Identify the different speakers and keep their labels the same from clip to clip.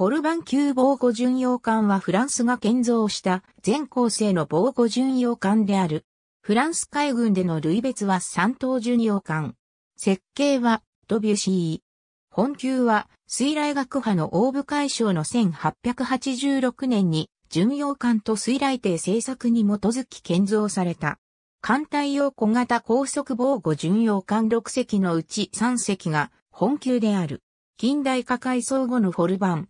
Speaker 1: ホルバン級防護巡洋艦はフランスが建造した全構成の防護巡洋艦である。フランス海軍での類別は三等巡洋艦。設計はドビュシー。本級は水雷学派のオーブ海将の1886年に巡洋艦と水雷艇製作に基づき建造された。艦隊用小型高速防護巡洋艦6隻のうち3隻が本級である。近代化改装後のフォルバン、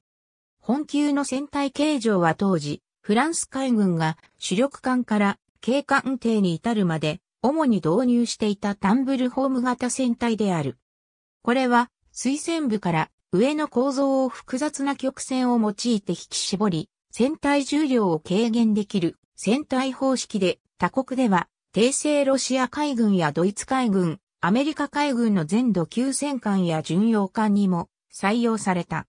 Speaker 1: 本級の船体形状は当時、フランス海軍が主力艦から軽運艇に至るまで、主に導入していたタンブルホーム型船体である。これは、水薦部から上の構造を複雑な曲線を用いて引き絞り、船体重量を軽減できる船体方式で、他国では、帝政ロシア海軍やドイツ海軍、アメリカ海軍の全土級戦艦や巡洋艦にも採用された。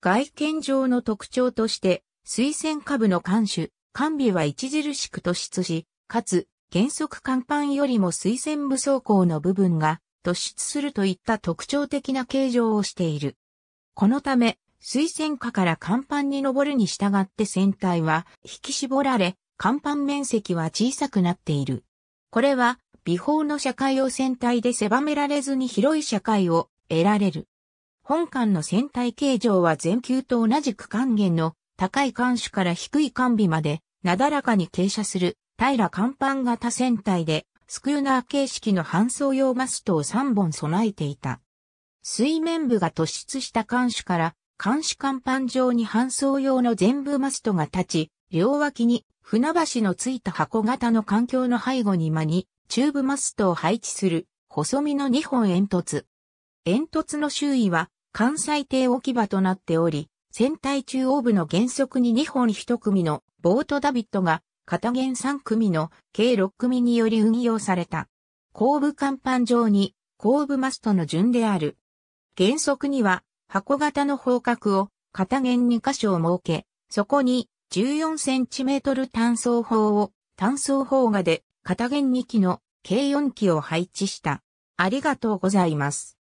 Speaker 1: 外見上の特徴として、水仙株の管種、管備は著しく突出し、かつ、原則甲板よりも水仙武装甲の部分が突出するといった特徴的な形状をしている。このため、水仙下から甲板に登るに従って船体は引き絞られ、甲板面積は小さくなっている。これは、美法の社会を船体で狭められずに広い社会を得られる。本艦の船体形状は全球と同じく還元の高い艦首から低い艦尾までなだらかに傾斜する平甲板型船体でスクーナー形式の搬送用マストを3本備えていた。水面部が突出した艦首から艦首甲板上に搬送用の全部マストが立ち、両脇に船橋のついた箱型の環境の背後に間にチューブマストを配置する細身の2本煙突。煙突の周囲は関西艇置き場となっており、船体中央部の原則に2本1組のボートダビットが、片弦3組の計6組により運用された。後部甲板上に後部マストの順である。原則には箱型の方角を片弦2箇所を設け、そこに 14cm 単装砲を単装砲画で片弦2機の計4機を配置した。ありがとうございます。